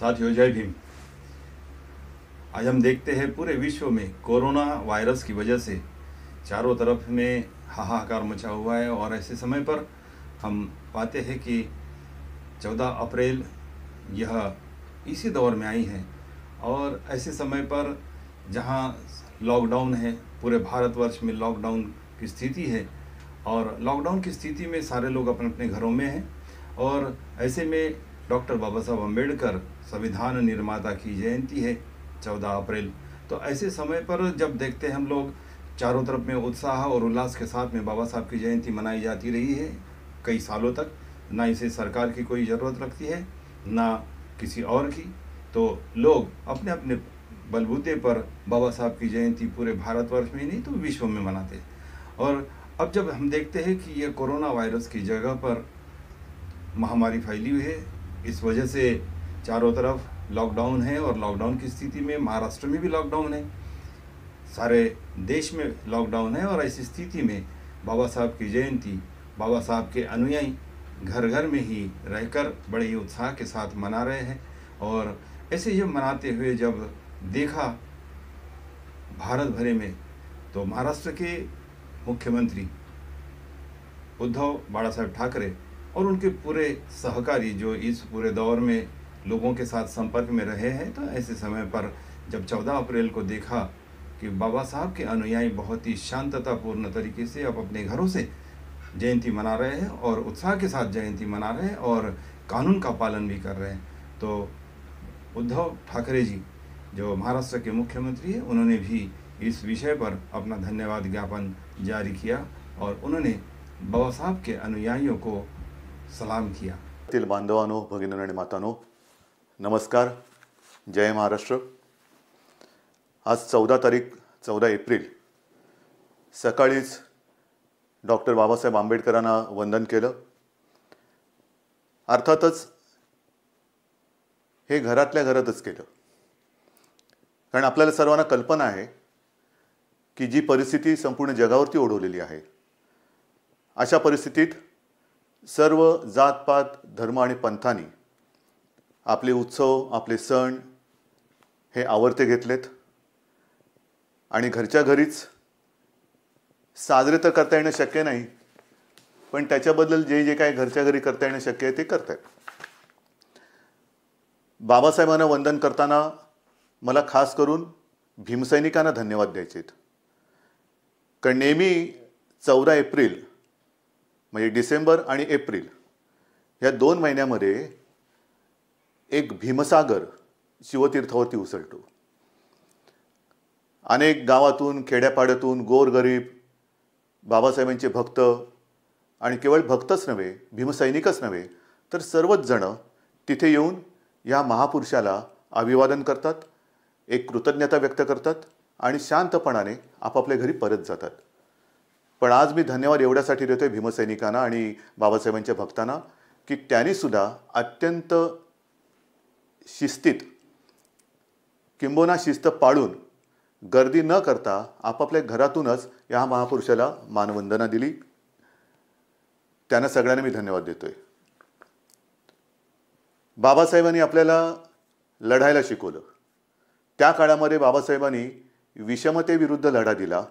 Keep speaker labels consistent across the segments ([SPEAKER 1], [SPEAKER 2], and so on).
[SPEAKER 1] साथियों जय भीम आज हम देखते हैं पूरे विश्व में कोरोना वायरस की वजह से चारों तरफ में हाहाकार मचा हुआ है और ऐसे समय पर हम पाते हैं कि 14 अप्रैल यह इसी दौर में आई है और ऐसे समय पर जहां लॉकडाउन है पूरे भारतवर्ष में लॉकडाउन की स्थिति है और लॉकडाउन की स्थिति में सारे लोग अपने अपने घरों में हैं और ऐसे में डॉक्टर बाबा साहब अम्बेडकर संविधान निर्माता की जयंती है चौदह अप्रैल तो ऐसे समय पर जब देखते हैं हम लोग चारों तरफ में उत्साह और उल्लास के साथ में बाबा साहब की जयंती मनाई जाती रही है कई सालों तक ना इसे सरकार की कोई ज़रूरत लगती है ना किसी और की तो लोग अपने अपने बलबूते पर बाबा साहब की जयंती पूरे भारतवर्ष में ही नहीं तो विश्व में मनाते और अब जब हम देखते हैं कि ये कोरोना वायरस की जगह पर महामारी फैली हुई है इस वजह से चारों तरफ लॉकडाउन है और लॉकडाउन की स्थिति में महाराष्ट्र में भी लॉकडाउन है सारे देश में लॉकडाउन है और ऐसी स्थिति में बाबा साहब की जयंती बाबा साहब के अनुयायी घर घर में ही रहकर बड़े ही उत्साह के साथ मना रहे हैं और ऐसे जब मनाते हुए जब देखा भारत भरे में तो महाराष्ट्र के मुख्यमंत्री उद्धव बाड़ा साहब ठाकरे और उनके पूरे सहकारी जो इस पूरे दौर में लोगों के साथ संपर्क में रहे हैं तो ऐसे समय पर जब 14 अप्रैल को देखा कि बाबा साहब के अनुयायी बहुत ही शांततापूर्ण तरीके से अब अपने घरों से जयंती मना रहे हैं और उत्साह के साथ जयंती मना रहे हैं और कानून का पालन भी कर रहे हैं तो उद्धव ठाकरे जी जो महाराष्ट्र के मुख्यमंत्री हैं उन्होंने भी इस विषय पर अपना धन्यवाद ज्ञापन जारी किया और उन्होंने बाबा साहब के अनुयायियों को सलाम किया
[SPEAKER 2] तिल बांधवानो भगिनी आणि मातानो नमस्कार जय महाराष्ट्र आज चौदा तारीख चौदा एप्रिल सकाळीच डॉक्टर बाबासाहेब आंबेडकरांना वंदन केलं अर्थातच हे घरातल्या घरातच केलं कारण आपल्याला सर्वांना कल्पना आहे की जी परिस्थिती संपूर्ण जगावरती ओढवलेली आहे अशा परिस्थितीत सर्व जातपात धर्म आणि पंथांनी आपले उत्सव आपले सण हे आवर्ते घेतलेत आणि घरच्या घरीच साजरे तर करता येणं शक्य नाही पण त्याच्याबद्दल जे जे काय घरच्या घरी करता येणं शक्य आहे ते करतायत बाबासाहेबांना वंदन करताना मला खास करून भीमसैनिकांना धन्यवाद द्यायचे आहेत कारण नेहमी चौदा एप्रिल म्हणजे डिसेंबर आणि एप्रिल या दोन महिन्यामध्ये एक भीमसागर शिवतीर्थावरती उसळतो अनेक गावातून खेड्यापाड्यातून गोरगरीब बाबासाहेबांचे भक्त आणि केवळ भक्तच नव्हे भीमसैनिकच नव्हे तर सर्वच जणं तिथे येऊन या महापुरुषाला अभिवादन करतात एक कृतज्ञता व्यक्त करतात आणि शांतपणाने आपापल्या घरी परत जातात पण आज मी धन्यवाद एवढ्यासाठी देतोय भीमसैनिकांना आणि बाबासाहेबांच्या भक्तांना की त्यांनीसुद्धा अत्यंत शिस्तीत किंबोना शिस्त पाळून गर्दी न करता आपापल्या घरातूनच या महापुरुषाला मानवंदना दिली त्यांना सगळ्यांना मी धन्यवाद देतोय बाबासाहेबांनी आपल्याला लढायला शिकवलं त्या काळामध्ये बाबासाहेबांनी विषमतेविरुद्ध लढा दिला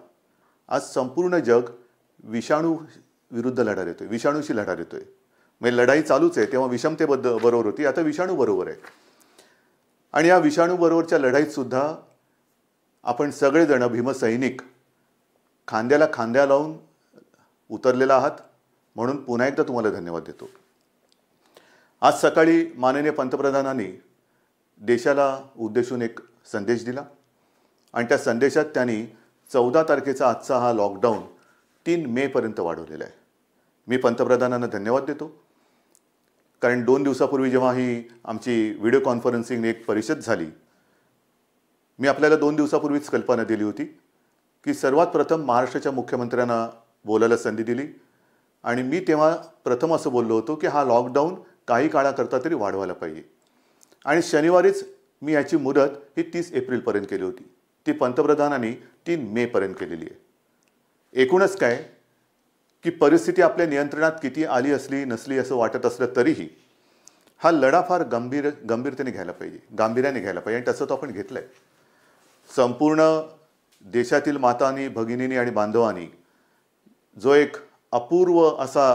[SPEAKER 2] आज संपूर्ण जग विषाणू विरुद्ध लढा देतोय विषाणूशी लढा देतोय म्हणजे लढाई चालूच आहे तेव्हा विषमतेबद्दल बरोबर होती आता विषाणू बरोबर आहे आणि या बरोबरच्या लढाईत सुद्धा आपण सगळेजण भीमसैनिक खांद्याला खांद्या लावून उतरलेला आहात म्हणून पुन्हा एकदा तुम्हाला धन्यवाद देतो आज सकाळी माननीय पंतप्रधानांनी देशाला उद्देशून एक संदेश दिला आणि त्या संदेशात त्यांनी चौदा तारखेचा आजचा हा लॉकडाऊन तीन मेपर्यंत वाढवलेला आहे मी पंतप्रधानांना धन्यवाद देतो कारण दोन दिवसापूर्वी जेव्हा ही आमची व्हिडिओ कॉन्फरन्सिंग एक परिषद झाली मी आपल्याला दोन दिवसापूर्वीच कल्पना दिली होती की सर्वात प्रथम महाराष्ट्राच्या मुख्यमंत्र्यांना बोलायला संधी दिली आणि मी तेव्हा प्रथम असं बोललो होतो की हा लॉकडाऊन काही काळाकरता तरी वाढवायला पाहिजे आणि शनिवारीच मी याची मुदत ही तीस एप्रिलपर्यंत केली होती ती पंतप्रधानांनी तीन मेपर्यंत केलेली आहे एकूणच काय की परिस्थिती आपल्या नियंत्रणात किती आली असली नसली असं वाटत असलं तरीही हा लढा फार गंभीर गंभीरतेने घ्यायला पाहिजे गांभीर्याने घ्यायला पाहिजे आणि तसं तो आपण घेतलं आहे संपूर्ण देशातील मातांनी भगिनींनी आणि बांधवांनी जो एक अपूर्व असा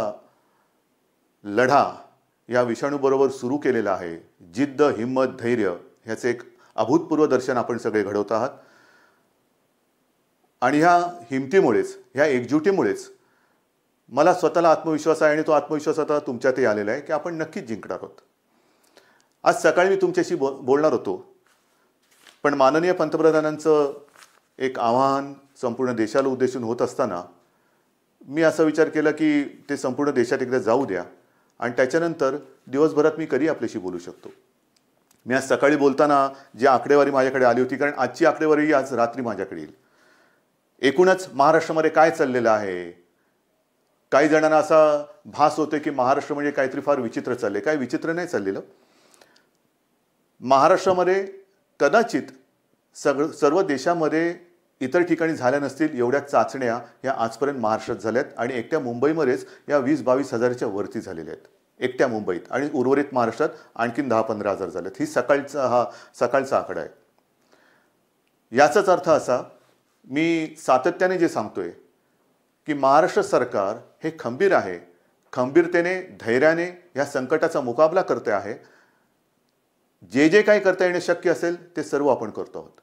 [SPEAKER 2] लढा या विषाणूबरोबर सुरू केलेला आहे जिद्द हिंमत धैर्य ह्याचं एक अभूतपूर्व दर्शन आपण सगळे घडवत आहात आणि ह्या हिमतीमुळेच ह्या एकजुटीमुळेच मला स्वतःला आत्मविश्वास आहे आणि तो आत्मविश्वास आता तुमच्यातही आलेला आहे की आपण नक्कीच जिंकणार आहोत आज सकाळी मी तुमच्याशी बो बोलणार होतो पण माननीय पंतप्रधानांचं एक आव्हान संपूर्ण देशाला उद्देशून होत असताना मी असा विचार केला की ते संपूर्ण देशात एकदा जाऊ द्या आणि त्याच्यानंतर दिवसभरात मी कधी आपल्याशी बोलू शकतो मी आज सकाळी बोलताना जी आकडेवारी माझ्याकडे आली होती कारण आजची आकडेवारी आज रात्री माझ्याकडे येईल एकूणच महाराष्ट्रामध्ये काय चाललेलं आहे काही जणांना असा भास होतो की महाराष्ट्र म्हणजे काहीतरी फार विचित्र चालले काय विचित्र नाही चाललेलं महाराष्ट्रामध्ये कदाचित सग सर्व देशामध्ये इतर ठिकाणी झाल्या नसतील एवढ्या चाचण्या या आजपर्यंत महाराष्ट्रात झाल्यात आणि एकट्या मुंबईमध्येच या वीस बावीस हजाराच्या वरती झालेल्या आहेत एकट्या मुंबईत आणि उर्वरित महाराष्ट्रात आणखीन दहा पंधरा हजार झालेत ही सकाळचा हा सकाळचा आकडा आहे याचाच अर्थ असा मी सातत्याने जे सांगतोय की महाराष्ट्र सरकार हे खंबीर आहे खंबीरतेने धैर्याने ह्या संकटाचा मुकाबला करते आहे जे जे काही करता येणे शक्य असेल ते सर्व आपण करतो आहोत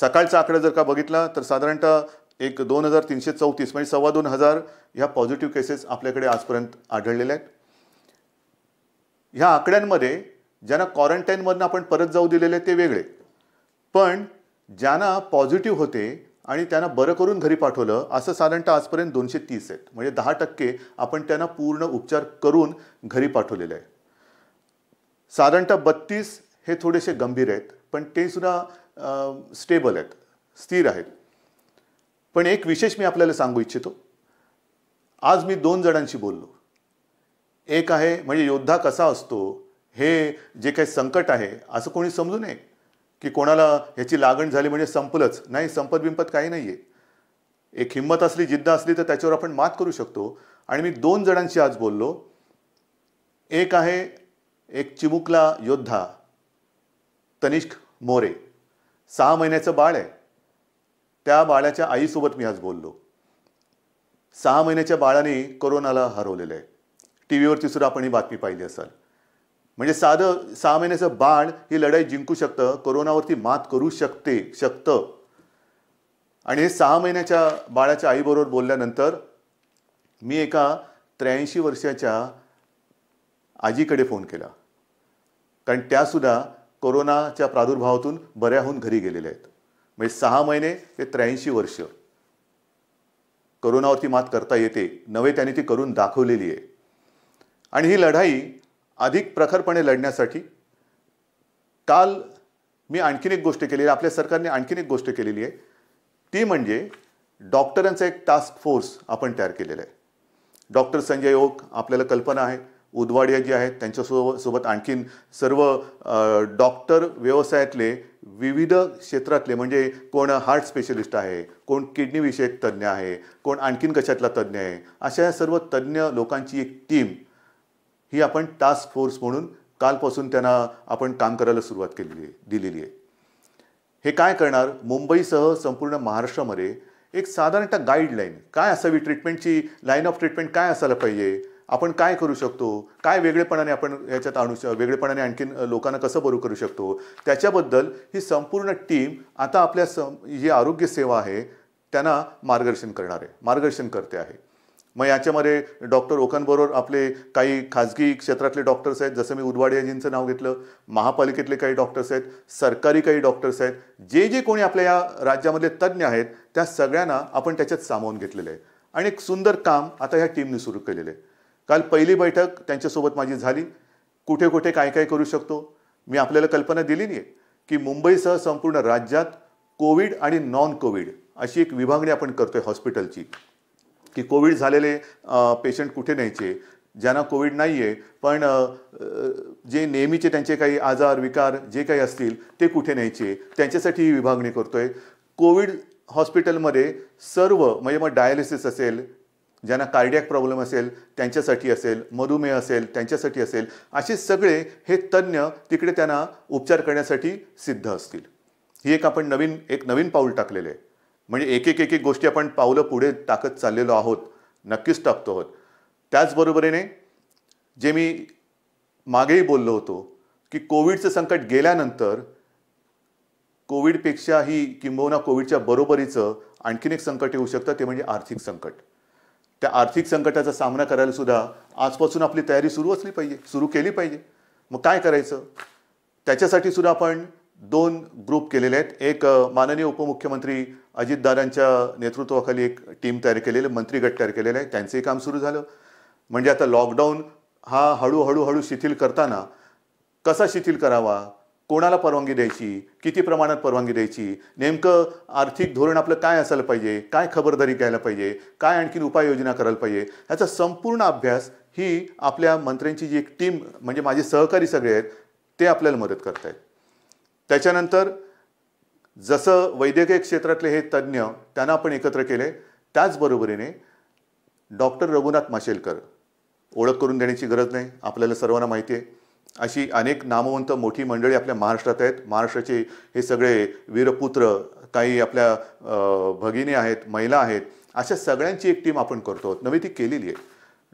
[SPEAKER 2] सकाळचा आकडा जर का बघितला तर साधारणतः एक दोन हजार तीनशे चौतीस म्हणजे सव्वा दोन हजार ह्या पॉझिटिव्ह केसेस आपल्याकडे आजपर्यंत आढळलेल्या आहेत ह्या आकड्यांमध्ये ज्यांना क्वारंटाईनमधनं आपण परत जाऊ दिलेले ते वेगळे पण ज्यांना पॉझिटिव्ह होते आणि त्यांना बरं करून घरी पाठवलं असं साधारणतः आजपर्यंत दोनशे तीस आहेत म्हणजे दहा टक्के आपण त्यांना पूर्ण उपचार करून घरी पाठवलेलं आहे साधारणतः बत्तीस हे थोडेसे गंभीर आहेत पण ते सुद्धा स्टेबल आहेत स्थिर आहेत पण एक विशेष मी आपल्याला सांगू इच्छितो आज मी दोन जणांशी बोललो एक आहे म्हणजे योद्धा कसा असतो हे जे काही संकट आहे असं कोणी समजू नये की कोणाला ह्याची लागण झाली म्हणजे संपलंच नाही संपत बिंपत काही नाही आहे एक हिंमत असली जिद्द असली तर त्याच्यावर आपण मात करू शकतो आणि मी दोन जणांशी आज बोललो एक आहे एक चिमुकला योद्धा तनिष्क मोरे सहा महिन्याचं बाळ आहे त्या बाळाच्या आईसोबत मी आज बोललो सहा महिन्याच्या बाळाने कोरोनाला हरवलेलं आहे टी सुद्धा आपण ही बातमी पाहिली असाल म्हणजे साधं सहा महिन्याचं बाण ही लढाई जिंकू शकतं कोरोनावरती मात करू शकते शकतं आणि हे सहा महिन्याच्या बाळाच्या आईबरोबर बोलल्यानंतर मी एका त्र्याऐंशी वर्षाच्या आजीकडे फोन केला कारण त्यासुद्धा कोरोनाच्या प्रादुर्भावातून बऱ्याहून घरी गेलेल्या आहेत म्हणजे सहा महिने ते त्र्याऐंशी वर्ष कोरोनावरती मात करता येते नवे त्याने ती करून दाखवलेली आहे आणि ही लढाई अधिक प्रखरपणे लढण्यासाठी काल मी आणखीन एक गोष्ट केलेली आपल्या सरकारने आणखीन एक गोष्ट केलेली आहे ती म्हणजे डॉक्टरांचा एक टास्क फोर्स आपण तयार केलेला आहे डॉक्टर संजय ओक आपल्याला कल्पना आहे उदवाडिया जे आहेत त्यांच्यासोबत सोबत आणखीन सर्व डॉक्टर व्यवसायातले विविध क्षेत्रातले म्हणजे कोण हार्ट स्पेशलिस्ट आहे कोण किडनीविषयक तज्ज्ञ आहे कोण आणखीन कशातला तज्ज्ञ आहे अशा सर्व तज्ज्ञ लोकांची एक टीम ही आपण टास्क फोर्स म्हणून कालपासून त्यांना आपण काम करायला सुरुवात केलेली आहे दिलेली आहे हे काय करणार मुंबईसह संपूर्ण महाराष्ट्रामध्ये एक साधारणतः गाईडलाईन काय असावी ट्रीटमेंटची लाईन ऑफ ट्रीटमेंट काय असायला पाहिजे आपण काय करू शकतो काय वेगळेपणाने आपण याच्यात आणू वेगळेपणाने आणखीन लोकांना कसं बरं करू शकतो त्याच्याबद्दल ही संपूर्ण टीम आता आपल्या सम जी आरोग्यसेवा आहे त्यांना मार्गदर्शन करणार आहे मार्गदर्शन करते आहे मग याच्यामध्ये डॉक्टर ओकांबरोबर आपले काही खाजगी क्षेत्रातले डॉक्टर्स आहेत जसं मी उदवाडियाजींचं नाव घेतलं महापालिकेतले काही डॉक्टर्स आहेत सरकारी काही डॉक्टर्स आहेत जे जे कोणी आपल्या या राज्यामधले तज्ज्ञ आहेत त्या सगळ्यांना आपण त्याच्यात सामावून घेतलेलं आहे आणि एक सुंदर काम आता ह्या टीमने सुरू केलेलं आहे काल पहिली बैठक त्यांच्यासोबत माझी झाली कुठे कुठे काय काय करू शकतो मी आपल्याला कल्पना दिली नाही की मुंबईसह संपूर्ण राज्यात कोविड आणि नॉन कोविड अशी एक विभागणी आपण करतोय हॉस्पिटलची की कोविड झालेले पेशंट कुठे न्यायचे ज्यांना कोविड नाही आहे पण जे नेहमीचे त्यांचे काही आजार विकार जे काही असतील ते कुठे न्यायचे त्यांच्यासाठी ही विभागणी करतो आहे कोविड हॉस्पिटलमध्ये सर्व म्हणजे मग डायलिसिस असेल ज्यांना कार्डियक प्रॉब्लेम असेल त्यांच्यासाठी असेल मधुमेह असेल त्यांच्यासाठी असेल असे सगळे हे तज्ज्ञ तिकडे त्यांना उपचार करण्यासाठी सिद्ध असतील ही एक आपण नवीन एक नवीन पाऊल टाकलेलं आहे म्हणजे एक एक एक एक गोष्टी आपण पावलं पुढे टाकत चाललेलो आहोत नक्कीच टाकतो आहोत त्याचबरोबरीने जे मी मागेही बोललो होतो की कोविडचं संकट गेल्यानंतर कोविडपेक्षाही किंबहुना कोविडच्या बरोबरीचं आणखीन एक संकट येऊ शकतं ते म्हणजे आर्थिक संकट त्या आर्थिक संकटाचा सामना करायला सुद्धा आजपासून आपली तयारी सुरू असली पाहिजे सुरू केली पाहिजे मग काय करायचं त्याच्यासाठी सुद्धा आपण दोन ग्रुप केलेले आहेत एक माननीय उपमुख्यमंत्री अजितदारांच्या नेतृत्वाखाली एक टीम तयार केलेली मंत्री गट तयार केलेला आहे त्यांचंही काम सुरू झालं म्हणजे आता लॉकडाऊन हा हळूहळूहळू हळू शिथिल करताना कसा शिथिल करावा कोणाला परवानगी द्यायची किती प्रमाणात परवानगी द्यायची नेमकं आर्थिक धोरण आपलं काय असायला पाहिजे काय खबरदारी घ्यायला पाहिजे काय आणखीन उपाययोजना करायला पाहिजे ह्याचा संपूर्ण अभ्यास ही आपल्या मंत्र्यांची जी एक टीम म्हणजे माझे सहकारी सगळे आहेत ते आपल्याला मदत करत आहेत त्याच्यानंतर जसं वैद्यकीय क्षेत्रातले हे तज्ज्ञ त्यांना आपण एकत्र केले त्याचबरोबरीने डॉक्टर रघुनाथ माशेलकर ओळख करून देण्याची गरज नाही आपल्याला सर्वांना माहिती आहे अशी अनेक नामवंत मोठी मंडळी आपल्या महाराष्ट्रात आहेत महाराष्ट्राचे हे सगळे वीरपुत्र काही आपल्या भगिनी आहेत महिला आहेत अशा सगळ्यांची एक टीम आपण करतो नवी ती केलेली आहे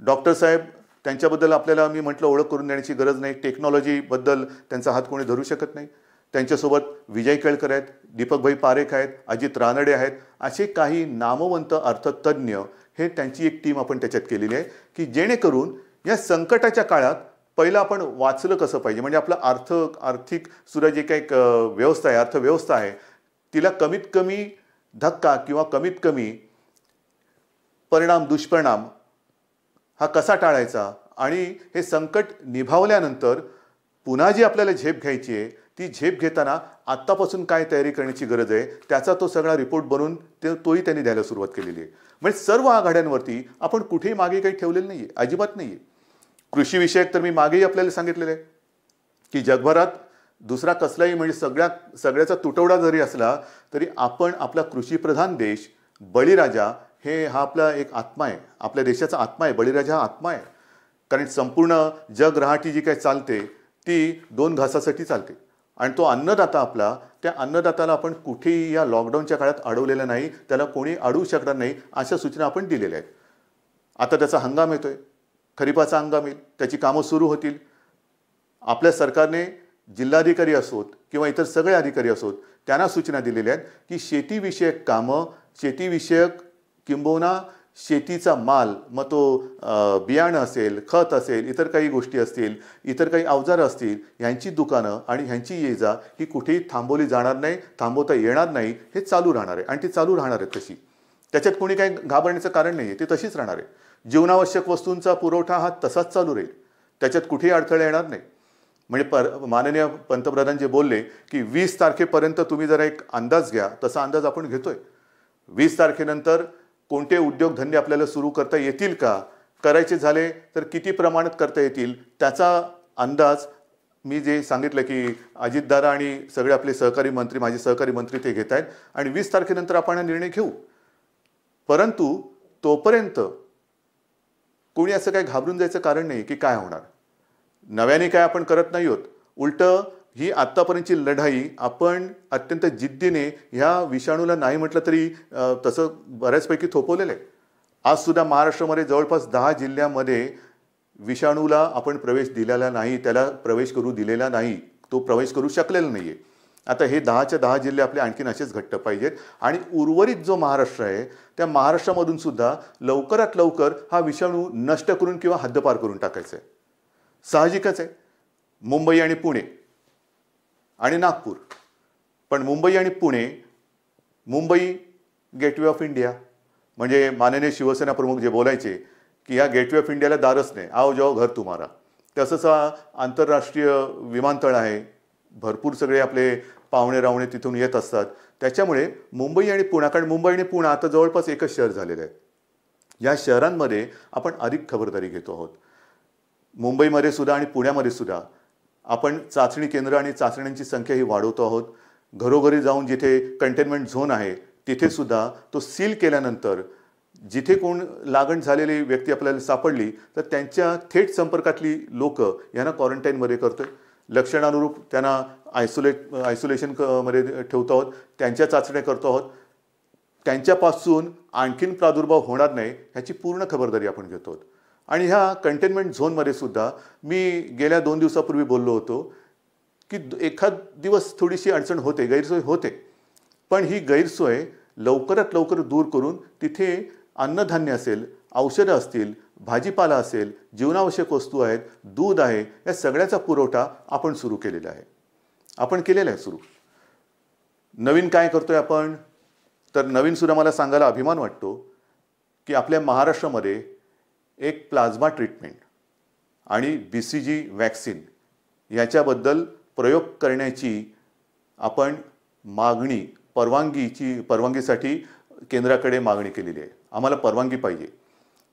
[SPEAKER 2] डॉक्टर साहेब त्यांच्याबद्दल आपल्याला मी म्हटलं ओळख करून देण्याची गरज नाही टेक्नॉलॉजीबद्दल त्यांचा हात कोणी धरू शकत नाही त्यांच्यासोबत विजय केळकर आहेत दीपकभाई पारेख आहेत अजित रानडे आहेत असे काही नामवंत अर्थतज्ज्ञ हे त्यांची एक टीम आपण त्याच्यात केलेली आहे की जेणेकरून या संकटाच्या काळात पहिलं आपण वाचलं कसं पाहिजे म्हणजे आपलं अर्थ आर्थिक सुद्धा जे काही व्यवस्था आहे अर्थव्यवस्था आहे तिला कमीत कमी धक्का किंवा कमीत कमी परिणाम दुष्परिणाम हा कसा टाळायचा आणि हे संकट निभावल्यानंतर पुन्हा जी आपल्याला झेप घ्यायची आहे ती झेप घेताना आत्तापासून काय तयारी करण्याची गरज आहे त्याचा तो सगळा रिपोर्ट बनवून ते तोही त्यांनी द्यायला सुरुवात केलेली आहे म्हणजे सर्व आघाड्यांवरती आपण कुठेही मागे काही ठेवलेलं नाही आहे अजिबात नाही आहे कृषीविषयक तर मी मागेही आपल्याला सांगितलेलं आहे की जगभरात दुसरा कसलाही म्हणजे सगळ्या सगळ्याचा तुटवडा जरी असला तरी आपण आपला कृषीप्रधान देश बळीराजा हे हा आपला एक आत्मा आहे आपल्या देशाचा आत्मा आहे बळीराजा हा आत्मा आहे कारण संपूर्ण जग रहाटी जी काय चालते ती दोन घासासाठी चालते आणि तो अन्नदाता आपला त्या अन्नदाताला आपण कुठेही या लॉकडाऊनच्या काळात अडवलेलं नाही त्याला कोणी अडवू शकणार नाही अशा सूचना आपण दिलेल्या आहेत आता त्याचा हंगाम येतो आहे खरीपाचा हंगाम येईल त्याची कामं सुरू होतील आपल्या सरकारने जिल्हाधिकारी असोत किंवा इतर सगळे अधिकारी असोत त्यांना सूचना दिलेल्या आहेत की शेतीविषयक कामं शेतीविषयक किंबहुना शेतीचा माल मग तो बियाणं असेल खत असेल इतर काही गोष्टी असतील इतर काही अवजारं असतील ह्यांची दुकानं आणि ह्यांची ये जा ही कुठेही थांबवली जाणार नाही थांबवता येणार नाही हे चालू राहणार आहे आणि ती चालू राहणार आहे तशी त्याच्यात कोणी काही घाबरण्याचं कारण नाही आहे ती तशीच राहणार आहे जीवनावश्यक वस्तूंचा पुरवठा हा तसाच चालू राहील त्याच्यात कुठेही अडथळे येणार नाही म्हणजे पर माननीय पंतप्रधान जे बोलले की वीस तारखेपर्यंत तुम्ही जरा एक अंदाज घ्या तसा अंदाज आपण घेतोय वीस तारखेनंतर कोणते उद्योगधंदे आपल्याला सुरू करता येतील का करायचे झाले तर किती प्रमाणात करता येतील त्याचा अंदाज मी जे सांगितलं की अजितदादा आणि सगळे आपले सहकारी मंत्री माझे सहकारी मंत्री ते घेत आहेत आणि वीस तारखेनंतर आपण हा निर्णय घेऊ परंतु तोपर्यंत कोणी असं काही घाबरून जायचं कारण नाही की काय होणार नव्याने काय आपण करत नाही होत उलटं ही आत्तापर्यंतची लढाई आपण अत्यंत जिद्दीने ह्या विषाणूला नाही म्हटलं तरी तसं बऱ्याचपैकी थोपवलेलं आहे आजसुद्धा महाराष्ट्रामध्ये जवळपास दहा जिल्ह्यामध्ये विषाणूला आपण प्रवेश दिलेला नाही त्याला प्रवेश करू दिलेला नाही तो प्रवेश करू शकलेला नाही आहे आता हे दहाच्या दहा जिल्हे आपले आणखीन असेच घट्ट पाहिजेत आणि उर्वरित जो महाराष्ट्र आहे त्या महाराष्ट्रामधून सुद्धा लवकरात लवकर हा विषाणू नष्ट करून किंवा हद्दपार करून टाकायचा आहे साहजिकच आहे मुंबई आणि पुणे आणि नागपूर पण मुंबई आणि Pune Mumbai gateway of India म्हणजे माननीय शिवसेना प्रमुख जे बोलायचे की या गेटवे ऑफ इंडियाला दारच नाही आओ जाओ घर तुम्हाला तसंच हा आंतरराष्ट्रीय विमानतळ आहे भरपूर सगळे आपले पाहुणे रावणे तिथून येत असतात त्याच्यामुळे मुंबई आणि पुणा कारण मुंबई आणि पुणे आता जवळपास एकच शहर झालेलं आहे या शहरांमध्ये आपण अधिक खबरदारी घेतो आहोत मुंबईमध्ये सुद्धा आणि पुण्यामध्ये सुद्धा आपण चाचणी केंद्र आणि चाचण्यांची संख्या ही वाढवतो आहोत घरोघरी जाऊन जिथे कंटेनमेंट झोन आहे तिथेसुद्धा तो सील केल्यानंतर जिथे कोण लागण झालेली व्यक्ती आपल्याला सापडली तर त्यांच्या थेट संपर्कातली लोक यांना क्वारंटाईनमध्ये करतोय लक्षणानुरूप त्यांना आयसोलेट आयसोलेशन मध्ये ठेवतो आहोत त्यांच्या चाचण्या करतो आहोत त्यांच्यापासून आणखीन प्रादुर्भाव होणार नाही ह्याची पूर्ण खबरदारी आपण घेतो आहोत आणि ह्या कंटेनमेंट झोनमध्ये सुद्धा मी गेल्या दोन दिवसापूर्वी बोललो होतो की एखाद दिवस थोडीशी अडचण होते गैरसोय होते पण ही गैरसोय लवकरात लवकर दूर करून तिथे अन्नधान्य असेल औषधं असतील भाजीपाला असेल जीवनावश्यक वस्तू आहेत दूध आहे या सगळ्याचा पुरवठा आपण सुरू केलेला आहे आपण केलेला आहे सुरू नवीन काय करतोय आपण तर नवीन सुद्धा मला सांगायला अभिमान वाटतो की आपल्या महाराष्ट्रामध्ये एक प्लाझ्मा ट्रीटमेंट आणि बी सी जी वॅक्सिन ह्याच्याबद्दल प्रयोग करण्याची आपण मागणी परवानगीची परवानगीसाठी केंद्राकडे मागणी केलेली आहे आम्हाला परवानगी पाहिजे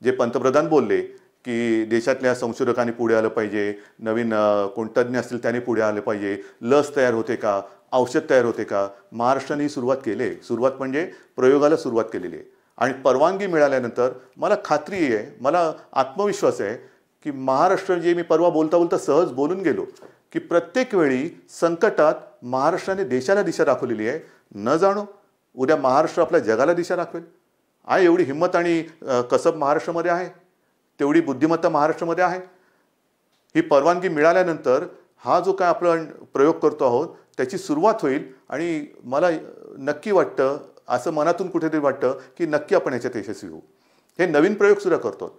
[SPEAKER 2] जे पंतप्रधान बोलले की देशातल्या संशोधकांनी पुढे आलं पाहिजे नवीन कोण असतील त्याने पुढे आलं पाहिजे लस तयार होते का औषध तयार होते का महाराष्ट्राने सुरुवात केली आहे सुरुवात म्हणजे प्रयोगाला सुरुवात केलेली आहे आणि परवानगी मिळाल्यानंतर मला खात्री आहे मला आत्मविश्वास आहे की महाराष्ट्र जे मी परवा बोलता बोलता सहज बोलून गेलो की प्रत्येक वेळी संकटात महाराष्ट्राने देशाला दिशा दाखवलेली आहे न जाणो उद्या महाराष्ट्र आपल्या जगाला दिशा दाखवेल आहे एवढी हिंमत आणि कसब महाराष्ट्रामध्ये आहे तेवढी बुद्धिमत्ता महाराष्ट्रामध्ये आहे ही परवानगी मिळाल्यानंतर हा जो काय आपण प्रयोग करतो आहोत त्याची सुरुवात होईल आणि मला नक्की वाटतं असं मनातून कुठेतरी वाटतं की नक्की आपण याच्यात यशस्वी होऊ हे नवीन प्रयोगसुद्धा करतो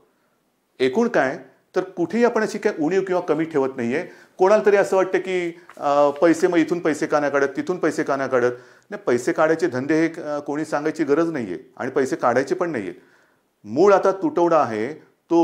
[SPEAKER 2] एकूण काय तर कुठेही आपण अशी काय उणीव किंवा कमी ठेवत नाही आहे कोणाला तरी असं वाटतं की पैसे मग इथून पैसे का नाही काढत तिथून पैसे का नाही काढत नाही पैसे काढायचे धंदे हे कोणी सांगायची गरज नाही आहे आणि पैसे काढायचे पण नाही आहेत मूळ आता तुटवडा आहे तो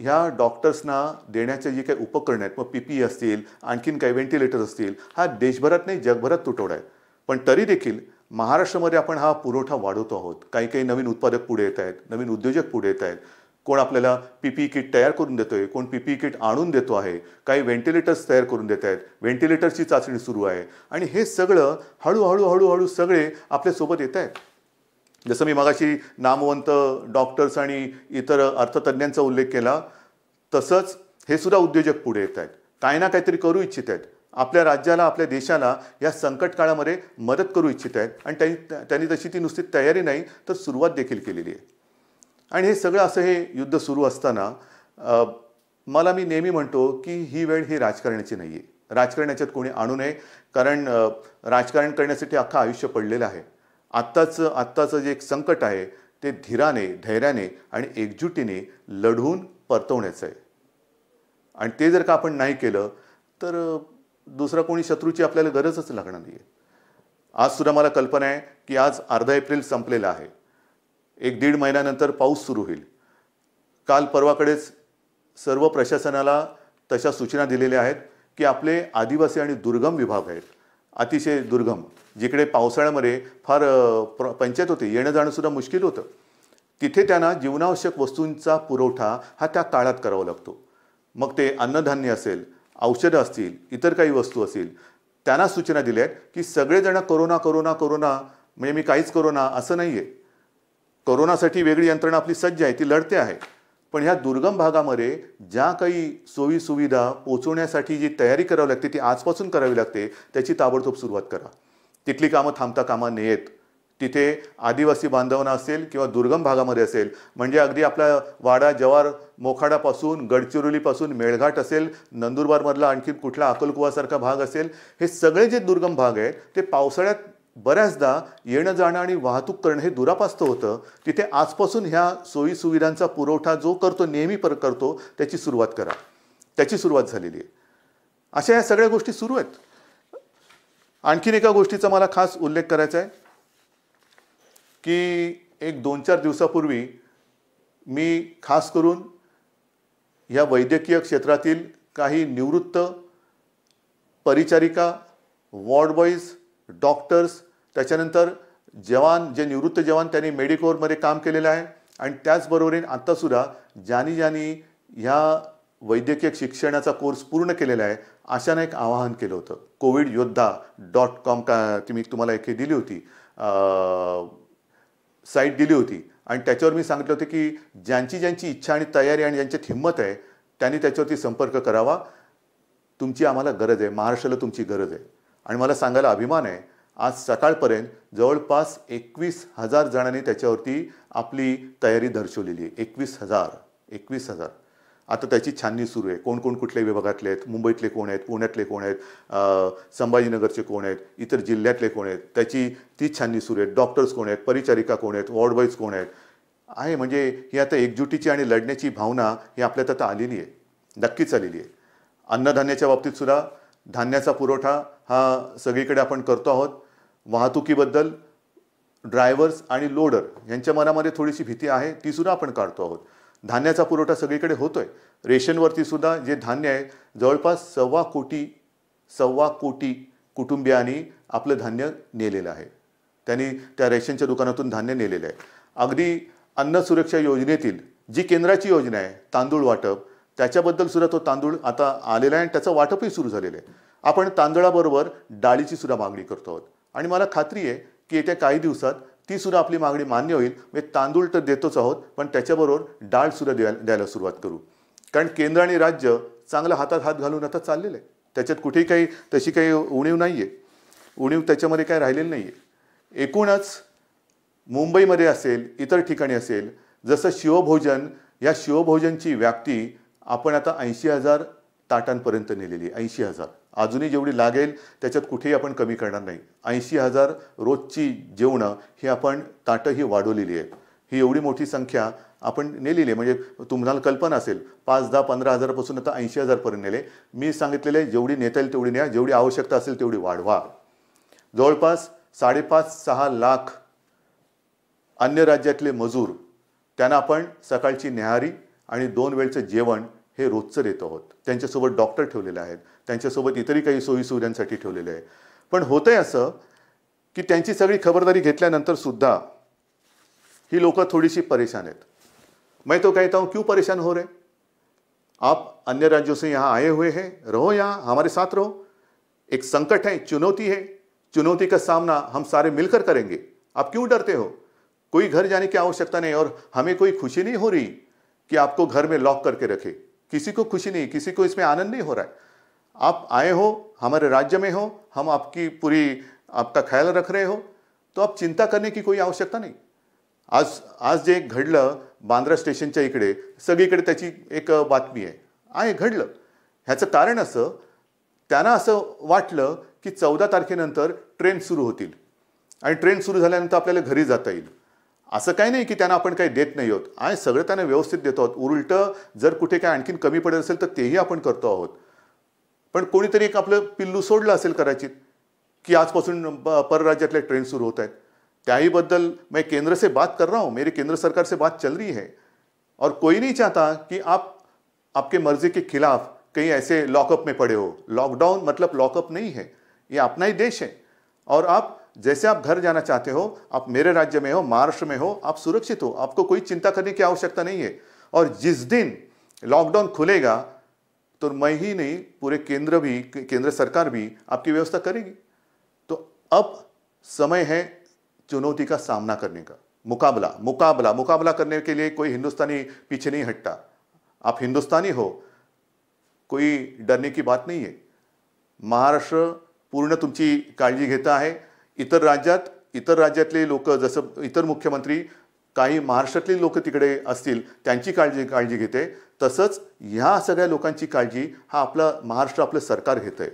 [SPEAKER 2] ह्या डॉक्टर्सना देण्याचे जे काही उपकरणं आहेत मग पी पी असतील आणखीन काही व्हेंटिलेटर असतील हा देशभरात नाही जगभरात तुटवडा आहे पण तरी देखील महाराष्ट्रामध्ये आपण हा पुरवठा वाढवतो आहोत काही काही नवीन उत्पादक पुढे येत आहेत नवीन उद्योजक पुढे येत आहेत कोण आपल्याला पीपी किट तयार करून देतो आहे कोण पीपी किट आणून देतो आहे काही व्हेंटिलेटर्स तयार करून देत आहेत व्हेंटिलेटर्सची चाचणी सुरू आहे आणि हे सगळं हळूहळू हळूहळू सगळे आपल्यासोबत येत आहेत जसं मी मगाशी नामवंत डॉक्टर्स आणि इतर अर्थतज्ज्ञांचा उल्लेख केला तसंच हे सुद्धा उद्योजक पुढे येत आहेत काही ना काहीतरी करू इच्छित आहेत आपल्या राज्याला आपल्या देशाला या संकट काळामध्ये मदत करू इच्छित आहेत आणि त्यांनी त्यांनी तशी ती नुसती तयारी नाही तर सुरुवात देखील केलेली आहे आणि हे सगळं असं हे युद्ध सुरू असताना मला मी नेहमी म्हणतो की ही वेळ ही राजकारणाची नाही आहे राजकारणाच्यात कोणी आणू नये कारण राजकारण करण्यासाठी अख्खं आयुष्य पडलेलं आहे आत्ताचं आत्ताचं जे एक संकट आहे ते धीराने धैर्याने आणि एकजुटीने लढून परतवण्याचं आहे आणि ते जर का आपण नाही केलं तर दुसरा कोणी शत्रूची आपल्याला गरजच लागणार नाही आहे आजसुद्धा मला कल्पना आहे की आज अर्धा एप्रिल संपलेला आहे एक दीड महिन्यानंतर पाऊस सुरू होईल काल परवाकडेच सर्व प्रशासनाला तशा सूचना दिलेल्या आहेत की आपले आदिवासी आणि दुर्गम विभाग आहेत अतिशय दुर्गम जिकडे पावसाळ्यामध्ये फार प्र पंचायत होते येणं जाणंसुद्धा मुश्किल होतं तिथे त्यांना जीवनावश्यक वस्तूंचा पुरवठा हा त्या काळात करावा लागतो मग ते अन्नधान्य असेल औषधं असतील इतर काही वस्तू असतील त्यांना सूचना दिल्या आहेत की सगळेजण करोना करोना करोना म्हणजे मी काहीच करोना असं नाही आहे करोनासाठी वेगळी यंत्रणा आपली सज्ज आहे ती लढते आहे पण ह्या दुर्गम भागामध्ये ज्या काही सोयीसुविधा पोचवण्यासाठी जी तयारी करावी लागते ती आजपासून करावी लागते त्याची ताबडतोब सुरुवात करा तिथली कामं थांबता कामा नयेत तिथे आदिवासी बांधवना असेल किंवा दुर्गम भागामध्ये असेल म्हणजे अगदी आपला वाडा जवार मोखाडापासून गडचिरोलीपासून मेळघाट असेल नंदुरबारमधला आणखी कुठला अकोलकुवासारखा भाग असेल हे सगळे जे दुर्गम भाग आहेत ते पावसाळ्यात बऱ्याचदा येणं जाणं आणि वाहतूक करणं हे दुरापास्त होतं तिथे आजपासून ह्या सोयीसुविधांचा पुरवठा जो करतो नेहमी पर करतो त्याची सुरुवात करा त्याची सुरुवात झालेली आहे अशा या सगळ्या गोष्टी सुरू आहेत आणखीन एका गोष्टीचा मला खास उल्लेख करायचा आहे की एक दोन चार दिवसापूर्वी मी खास करून ह्या वैद्यकीय क्षेत्रातील काही निवृत्त परिचारिका वॉर्ड बॉईज डॉक्टर्स त्याच्यानंतर जवान जे निवृत्त जवान त्यांनी मेडिकोरमध्ये काम केलेलं आहे आणि त्याचबरोबरीने आत्तासुद्धा ज्यांनी ज्यांनी ह्या वैद्यकीय शिक्षणाचा कोर्स पूर्ण केलेला आहे अशाने एक आवाहन केलं होतं कोविड योद्धा डॉट कॉम का ती मी तुम्हाला एक दिली होती साईट दिली होती आणि त्याच्यावर मी सांगितलं होतं की ज्यांची ज्यांची इच्छा आणि तयारी आणि ज्यांची हिंमत आहे त्यांनी त्याच्यावरती संपर्क करावा तुमची आम्हाला गरज आहे महाराष्ट्राला तुमची गरज आहे आणि मला सांगायला अभिमान आहे आज सकाळपर्यंत जवळपास एकवीस हजार जणांनी त्याच्यावरती आपली तयारी दर्शवलेली आहे एकवीस हजार एकवीस हजार आता त्याची छाननी सुरू आहे कोण कोण कुठल्या विभागातले आहेत मुंबईतले कोण आहेत पुण्यातले कोण आहेत संभाजीनगरचे कोण आहेत इतर जिल्ह्यातले कोण आहेत त्याची ती छाननी सुरू आहे डॉक्टर्स कोण आहेत परिचारिका कोण आहेत वॉर्ड बॉईज कोण आहेत आहे म्हणजे ही आता एकजुटीची आणि लढण्याची भावना ही आपल्यात आता आलेली आहे नक्कीच आलेली आहे अन्नधान्याच्या बाबतीत सुद्धा धान्याचा पुरवठा हा सगळीकडे आपण करतो आहोत वाहतुकीबद्दल ड्रायव्हर्स आणि लोडर यांच्या मनामध्ये थोडीशी भीती आहे तीसुद्धा आपण काढतो आहोत धान्याचा पुरवठा सगळीकडे होतो आहे रेशनवरती सुद्धा जे धान्य आहे जवळपास सव्वा कोटी सव्वा कोटी कुटुंबियांनी आपलं धान्य नेलेलं आहे त्यांनी त्या रेशनच्या दुकानातून धान्य नेलेलं आहे अगदी अन्न सुरक्षा योजनेतील जी केंद्राची योजना आहे तांदूळ वाटप त्याच्याबद्दल सुद्धा तो तांदूळ आता आलेला आहे आणि त्याचं वाटपही सुरू झालेलं आहे आपण तांदळाबरोबर डाळीची सुद्धा मागणी करतो आहोत आणि मला खात्री आहे की येत्या काही दिवसात तीसुद्धा आपली मागणी मान्य होईल म्हणजे तांदूळ तर देतोच आहोत पण त्याच्याबरोबर डाळसुद्धा द्या द्यायला सुरुवात करू कारण केंद्र आणि राज्य चांगलं हातात हात घालून आता चाललेलं आहे त्याच्यात कुठेही काही तशी काही उणीव नाही आहे उणीव त्याच्यामध्ये काय राहिलेली नाही आहे एकूणच मुंबईमध्ये असेल इतर ठिकाणी असेल जसं शिवभोजन या शिवभोजनची व्याप्ती आपण आता ऐंशी हजार ताटांपर्यंत नेलेली ऐंशी हजार अजूनही जेवढी लागेल त्याच्यात कुठेही आपण कमी करणार नाही ऐंशी हजार रोजची जेवणं ही आपण ताटंही वाढवलेली आहे ही एवढी मोठी संख्या आपण नेलेली आहे म्हणजे तुम्हाला कल्पना असेल पाच दहा पंधरा हजारपासून आता ऐंशी हजारपर्यंत नेले मी सांगितलेले जेवढी नेता येईल तेवढी न्या जेवढी आवश्यकता असेल तेवढी वाढवा जवळपास साडेपाच सहा लाख अन्य राज्यातले मजूर त्यांना आपण सकाळची न्याहारी आणि दोन वेळचं जेवण हे रोजचं देत आहोत त्यांच्यासोबत डॉक्टर ठेवलेले आहेत त्यांच्यासोबत इतरही काही सोयीसुविधांसाठी ठेवलेले आहे पण होतं आहे असं की त्यांची सगळी खबरदारी घेतल्यानंतर सुद्धा ही लोक थोड़ीसी परेशान हैं मैं तो कहता हूँ क्यों परेशान हो रहे आप अन्य राज्यों से यहाँ आए हुए हैं रहो यहाँ हमारे साथ रहो एक संकट है चुनौती है चुनौती का सामना हम सारे मिलकर करेंगे आप क्यों डरते हो कोई घर जाने की आवश्यकता नहीं और हमें कोई खुशी नहीं हो रही कि आपको घर में लॉक करके रखे किसी को खुशी नहीं किसी को इसमें आनंद नहीं हो रहा है आप आए हो हमारे राज्य में हो हम आपकी पूरी आपका ख्याल रख रहे हो तो आप चिंता करने की कोई आवश्यकता नाही आज आज जे घडलं बांद्रा स्टेशनच्या इकडे सगळीकडे त्याची एक बातमी आहे आहे घडलं ह्याचं कारण असं त्यांना असं वाटलं की चौदा तारखेनंतर ट्रेन सुरू होतील आणि ट्रेन सुरू झाल्यानंतर आपल्याला घरी जाता येईल असं का नाही की त्यांना आपण काही देत नाही आहोत आणि सगळं त्यांना व्यवस्थित देतो आहोत उलट जर कुठे काय आणखीन कमी पडत असेल तर तेही आपण करतो आहोत पण कोणीतरी एक आपलं पिल्लू सोडलं असेल कदाचित कि आजपासून परराज्यातल्या ट्रेन सुरू होत आहेत त्याही बदल मैं केंद्र से बात कर रहा हूँ मेरे केंद्र सरकार से बात चल रही है और कोई नहीं चाहता कि आप आपके मर्जी के खिलाफ कहीं ऐसे लॉकअप में पड़े हो लॉकडाउन मतलब लॉकअप नहीं है ये अपना ही देश है और आप जैसे आप घर जाना चाहते हो आप मेरे राज्य में हो महाराष्ट्र में हो आप सुरक्षित हो आपको कोई चिंता करने की आवश्यकता नहीं है और जिस दिन लॉकडाउन खुलेगा तो मैं ही नहीं पूरे केंद्र भी केंद्र सरकार भी आपकी व्यवस्था करेगी तो अब समय है चुनौती का सामना करने का मुकाबला मुकाबला मुकाबला करने के लिए कोई हिंदुस्तानी पीछे नहीं हटता आप हिंदुस्तानी हो कोई डरने की बात नहीं है महाराष्ट्र पूर्ण तुम्हारी काजी घेता है इतर राज्यात इतर राज्यातले लोक जसं इतर मुख्यमंत्री काही महाराष्ट्रातले लोक तिकडे असतील त्यांची काळजी काळजी घेते तसंच ह्या सगळ्या लोकांची काळजी हा आपला महाराष्ट्र आपलं सरकार घेत आहे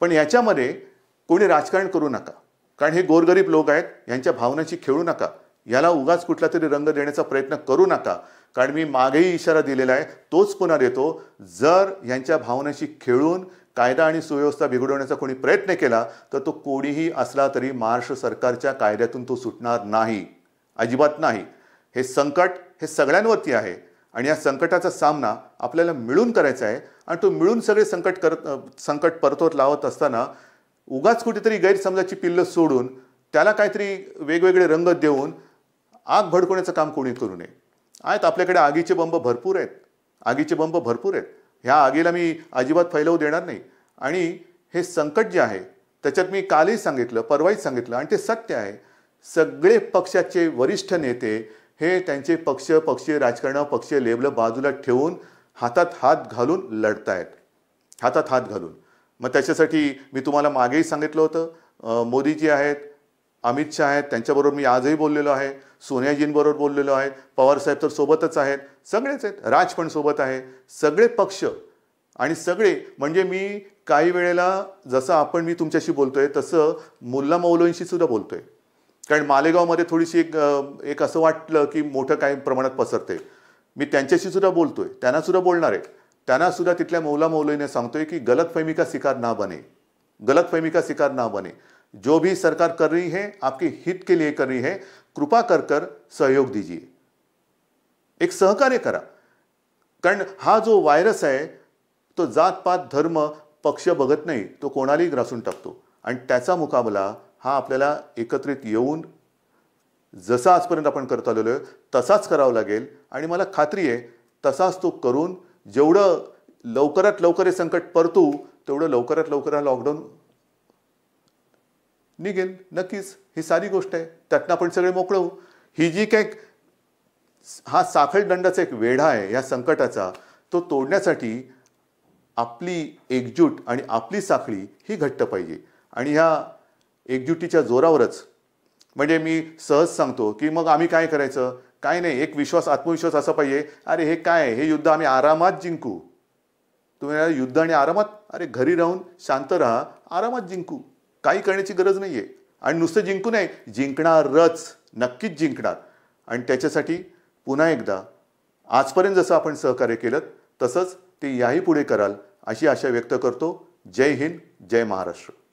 [SPEAKER 2] पण याच्यामध्ये कोणी राजकारण करू नका कारण हे गोरगरीब लोक आहेत यांच्या भावनांशी खेळू नका याला उगाच कुठला तरी रंग देण्याचा प्रयत्न करू नका कारण मी मागेही इशारा दिलेला आहे तोच पुन्हा देतो जर यांच्या भावनांशी खेळून कायदा आणि सुव्यवस्था बिघडवण्याचा कोणी प्रयत्न केला तर तो कोणीही असला तरी महाराष्ट्र सरकारच्या कायद्यातून तो सुटणार नाही अजिबात नाही हे संकट हे सगळ्यांवरती आहे आणि या संकटाचा सामना आपल्याला मिळून करायचा आहे आणि तो मिळून सगळे संकट करत संकट परतवत लावत असताना उगाच कुठेतरी गैरसमजाची पिल्लं सोडून त्याला काहीतरी वेगवेगळे रंग देऊन आग भडकवण्याचं काम कोणी करू नये आहेत आपल्याकडे आगीचे बंब भरपूर आहेत आगीचे बंब भरपूर आहेत ह्या आगीला मी अजिबात फैलवू देणार नाही आणि हे संकट जे आहे त्याच्यात मी कालही सांगितलं परवाही सांगितलं आणि ते सत्य आहे सगळे पक्षाचे वरिष्ठ नेते हे त्यांचे पक्ष पक्षीय राजकारण पक्षीय लेबलं बाजूला ठेवून हातात हात घालून लढतायत हातात हात घालून मग त्याच्यासाठी मी तुम्हाला मागेही सांगितलं होतं मोदीजी आहेत अमित शहा आहेत त्यांच्याबरोबर मी आजही बोललेलो आहे सोनियाजींबरोबर बोललेलो आहे पवारसाहेब तर सोबतच आहेत सगळेच आहेत राज पण सोबत आहे सगळे पक्ष आणि सगळे म्हणजे मी काही वेळेला जसं आपण मी तुमच्याशी बोलतोय तसं मुल्ला मौलोंशी सुद्धा बोलतोय कारण मालेगावमध्ये थोडीशी एक एक असं वाटलं की मोठं काही प्रमाणात पसरते मी त्यांच्याशी सुद्धा बोलतोय त्यांना सुद्धा बोलणार आहे त्यांना सुद्धा तिथल्या मौला मौलोईने सांगतोय की गलत फैमिका शिकार ना बने गलत फैमिका शिकार ना बने जो भी सरकार कर रही है आपके हित के लिए कर रही है कृपा कर कर सहयोग दीजिए एक सहकार्य करा कारण हा जो व्हायरस आहे तो जात पात धर्म पक्ष बघत नाही तो कोणालाही ग्रासून टाकतो आणि त्याचा मुकाबला हा आपल्याला एकत्रित येऊन जसा आजपर्यंत आपण करत आलेलो आहे तसाच करावा लागेल आणि मला खात्री आहे तसाच तो करून जेवढं लवकरात लवकर हे संकट परतू तेवढं लवकरात लवकर हा लॉकडाऊन निघेल नक्कीच ही सारी गोष्ट आहे त्यातनं आपण सगळे मोकळवू ही जी काय हा साखळ दंडाचा एक वेढा आहे या संकटाचा तो तोडण्यासाठी आपली एकजूट आणि आपली साखळी ही घट्ट पाहिजे आणि ह्या एकजुटीच्या जोरावरच म्हणजे मी सहज सांगतो की मग आम्ही काय करायचं काय नाही एक विश्वास आत्मविश्वास असा पाहिजे अरे हे काय हे युद्ध आम्ही आरामात जिंकू तुम्ही युद्ध आणि आरामात अरे घरी राहून शांत राहा आरामात जिंकू काही करण्याची गरज नाही आहे आणि नुसतं जिंकू नये जिंकणारच नक्कीच जिंकणार आणि त्याच्यासाठी पुन्हा एकदा आजपर्यंत जसं आपण सहकार्य केलं तसंच ते याही पुढे कराल अशी आशा व्यक्त करतो जय हिंद जय महाराष्ट्र